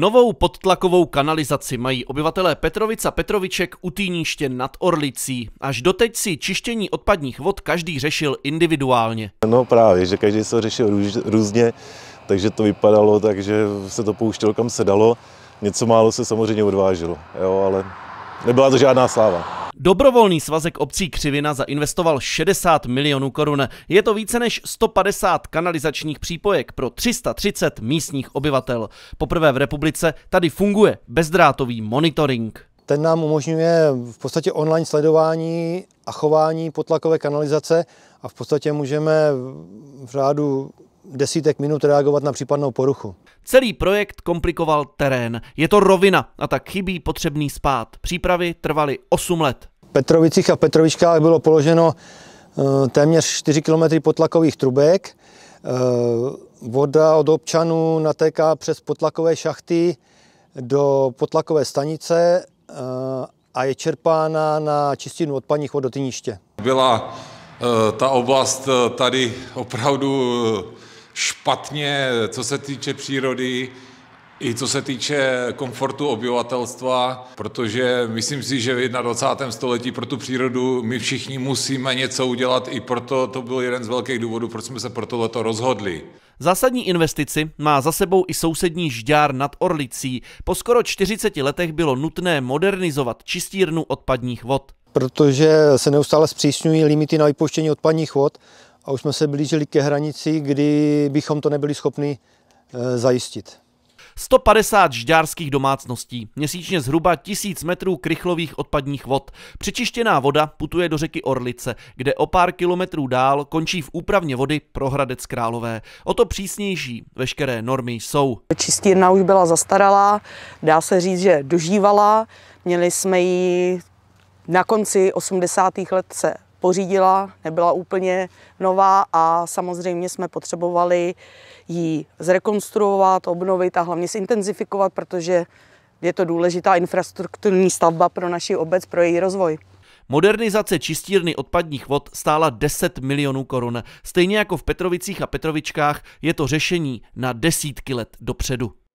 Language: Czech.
Novou podtlakovou kanalizaci mají obyvatelé Petrovica Petroviček u Týniště nad Orlicí. Až doteď si čištění odpadních vod každý řešil individuálně. No právě, že každý se řešil růž, různě, takže to vypadalo takže se to pouštělo kam se dalo. Něco málo se samozřejmě odvážilo, jo, ale nebyla to žádná sláva. Dobrovolný svazek obcí Křivina zainvestoval 60 milionů korun. Je to více než 150 kanalizačních přípojek pro 330 místních obyvatel. Poprvé v republice tady funguje bezdrátový monitoring. Ten nám umožňuje v podstatě online sledování a chování potlakové kanalizace a v podstatě můžeme v řádu desítek minut reagovat na případnou poruchu. Celý projekt komplikoval terén. Je to rovina a tak chybí potřebný spát. Přípravy trvaly 8 let. V Petrovicích a v Petrovičkách bylo položeno eh, téměř 4 km potlakových trubek. Eh, voda od občanů natéká přes potlakové šachty do potlakové stanice eh, a je čerpána na čistinu odpadních vodotyniště. Byla ta oblast tady opravdu špatně, co se týče přírody, i co se týče komfortu obyvatelstva, protože myslím si, že v 21. století pro tu přírodu my všichni musíme něco udělat, i proto to byl jeden z velkých důvodů, proč jsme se pro tohleto rozhodli. Zásadní investici má za sebou i sousední žďár nad Orlicí. Po skoro 40 letech bylo nutné modernizovat čistírnu odpadních vod. Protože se neustále zpřísňují limity na vypouštění odpadních vod a už jsme se blížili ke hranici, kdy bychom to nebyli schopni eh, zajistit. 150 žďárských domácností, měsíčně zhruba 1000 metrů krychlových odpadních vod. Přečištěná voda putuje do řeky Orlice, kde o pár kilometrů dál končí v úpravně vody Prohradec Králové. O to přísnější veškeré normy jsou. Čistírna už byla zastaralá, dá se říct, že dožívala. Měli jsme ji na konci 80. let se pořídila, nebyla úplně nová a samozřejmě jsme potřebovali ji zrekonstruovat, obnovit a hlavně zintenzifikovat, protože je to důležitá infrastrukturní stavba pro naši obec, pro její rozvoj. Modernizace čistírny odpadních vod stála 10 milionů korun. Stejně jako v Petrovicích a Petrovičkách je to řešení na desítky let dopředu.